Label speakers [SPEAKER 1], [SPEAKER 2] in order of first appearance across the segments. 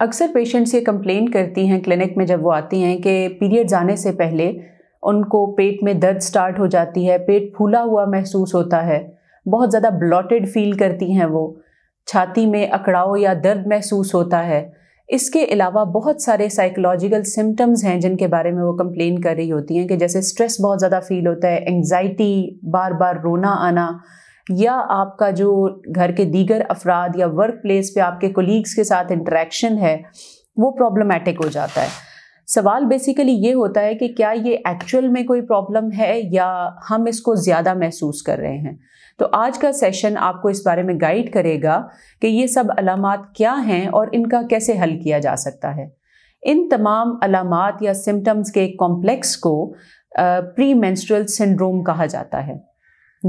[SPEAKER 1] अक्सर पेशेंट्स ये कंप्लेन करती हैं क्लिनिक में जब वो आती हैं कि पीरियड्स आने से पहले उनको पेट में दर्द स्टार्ट हो जाती है पेट फूला हुआ महसूस होता है बहुत ज़्यादा ब्लॉटेड फील करती हैं वो छाती में अकड़ाव या दर्द महसूस होता है इसके अलावा बहुत सारे साइकोलॉजिकल सिम्टम्स हैं जिनके बारे में वो कंप्लेन कर रही होती हैं कि जैसे स्ट्रेस बहुत ज़्यादा फील होता है एंगजाइटी बार बार रोना आना या आपका जो घर के दीगर अफराद या वर्क प्लेस पर आपके कोलीग्स के साथ इंट्रैक्शन है वो प्रॉब्लमेटिक हो जाता है सवाल बेसिकली ये होता है कि क्या ये एक्चुअल में कोई प्रॉब्लम है या हम इसको ज़्यादा महसूस कर रहे हैं तो आज का सेशन आपको इस बारे में गाइड करेगा कि ये सब अलामत क्या हैं और इनका कैसे हल किया जा सकता है इन तमाम अलामत या सिम्टम्स के कॉम्प्लेक्स को प्री मैंस्ट्रल सिंड्रोम कहा जाता है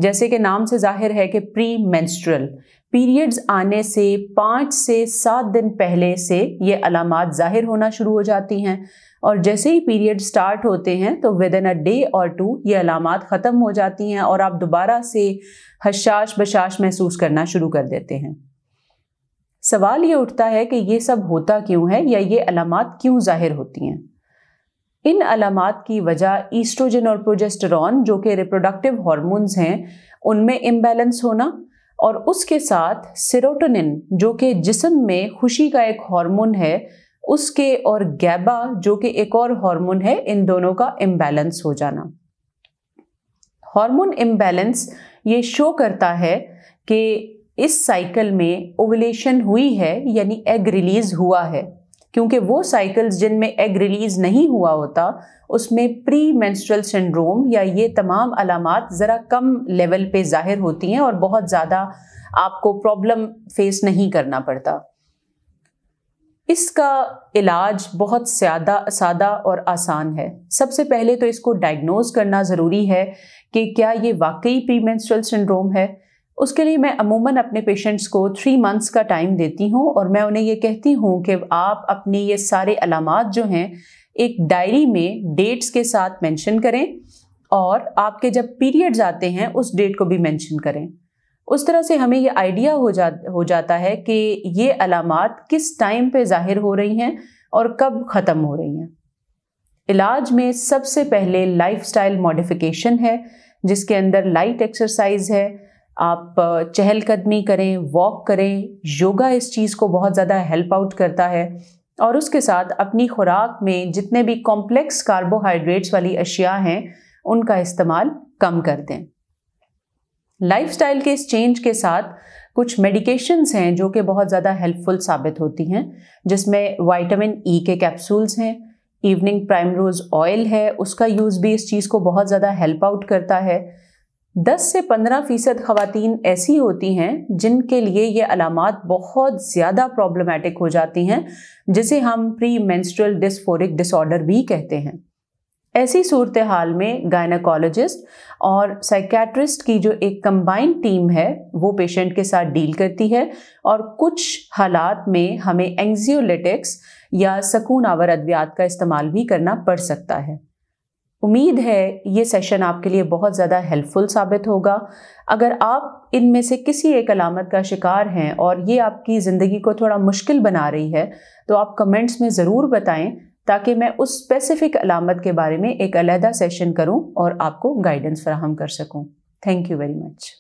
[SPEAKER 1] जैसे कि नाम से जाहिर है कि प्री मैंस्ट्रल पीरियड्स आने से पाँच से सात दिन पहले से ये अलामत ज़ाहिर होना शुरू हो जाती हैं और जैसे ही पीरियड स्टार्ट होते हैं तो within a day or two ये अलामत ख़त्म हो जाती हैं और आप दोबारा से हशाश बशाश महसूस करना शुरू कर देते हैं सवाल ये उठता है कि ये सब होता क्यों है या ये अलामत क्यों ज़ाहिर होती हैं इन अलामत की वजह ईस्ट्रोजन और प्रोजेस्टरॉन जो कि रिप्रोडक्टिव हॉर्मोन्स हैं उनमें इम्बेलेंस होना और उसके साथ सिरोटोनिन जो कि जिसम में खुशी का एक हार्मोन है उसके और गैबा जो कि एक और हार्मोन है इन दोनों का इम्बैलेंस हो जाना हार्मोन इम्बेलेंस ये शो करता है कि इस साइकिल में ओवलेशन हुई है यानी एग रिलीज हुआ है क्योंकि वो साइकिल्स जिनमें एग रिलीज़ नहीं हुआ होता उसमें प्री मेंस्ट्रुअल सिंड्रोम या ये तमाम अलामत ज़रा कम लेवल पे ज़ाहिर होती हैं और बहुत ज़्यादा आपको प्रॉब्लम फेस नहीं करना पड़ता इसका इलाज बहुत ज़्यादा सादा और आसान है सबसे पहले तो इसको डायग्नोज करना ज़रूरी है कि क्या ये वाकई प्री मेंस्ट्रुअल सिंड्रोम है उसके लिए मैं अमूमन अपने पेशेंट्स को थ्री मंथ्स का टाइम देती हूँ और मैं उन्हें ये कहती हूँ कि आप अपने ये सारे अलामत जो हैं एक डायरी में डेट्स के साथ मेंशन करें और आपके जब पीरियड्स आते हैं उस डेट को भी मेंशन करें उस तरह से हमें ये आइडिया हो जा हो जाता है कि ये अलामत किस टाइम पे जाहिर हो रही हैं और कब ख़त्म हो रही हैं इलाज में सबसे पहले लाइफस्टाइल मॉडिफिकेशन है जिसके अंदर लाइट एक्सरसाइज है आप चहलकदमी करें वॉक करें योगा इस चीज़ को बहुत ज़्यादा हेल्प आउट करता है और उसके साथ अपनी खुराक में जितने भी कॉम्प्लेक्स कार्बोहाइड्रेट्स वाली अशिया हैं उनका इस्तेमाल कम कर दें लाइफस्टाइल के इस चेंज के साथ कुछ मेडिकेशंस हैं जो कि बहुत ज़्यादा हेल्पफुल साबित होती हैं जिसमें वाइटामिन ई e के कैप्सूल्स हैं इवनिंग प्राइम रोज ऑयल है उसका यूज़ भी इस चीज़ को बहुत ज़्यादा हेल्प आउट करता है 10 से 15 फ़ीसद ख़वातीन ऐसी होती हैं जिनके लिए ये अलामत बहुत ज़्यादा प्रॉब्लमेटिक हो जाती हैं जिसे हम प्री मैंस्ट्रल डिस्फोरिक डिसऑर्डर भी कहते हैं ऐसी सूरत हाल में गायनाकोलॉजिस्ट और साइकेट्रिस्ट की जो एक कंबाइंड टीम है वो पेशेंट के साथ डील करती है और कुछ हालात में हमें एंगजियोलिटिक्स या सकून आवर अद्वियात का इस्तेमाल भी करना पड़ सकता है उम्मीद है ये सेशन आपके लिए बहुत ज़्यादा हेल्पफुल साबित होगा अगर आप इनमें से किसी एक अलामत का शिकार हैं और ये आपकी ज़िंदगी को थोड़ा मुश्किल बना रही है तो आप कमेंट्स में ज़रूर बताएं ताकि मैं उस स्पेसिफिक अलामत के बारे में एक अलहदा सेशन करूं और आपको गाइडेंस फ्राहम कर सकूं। Thank you very much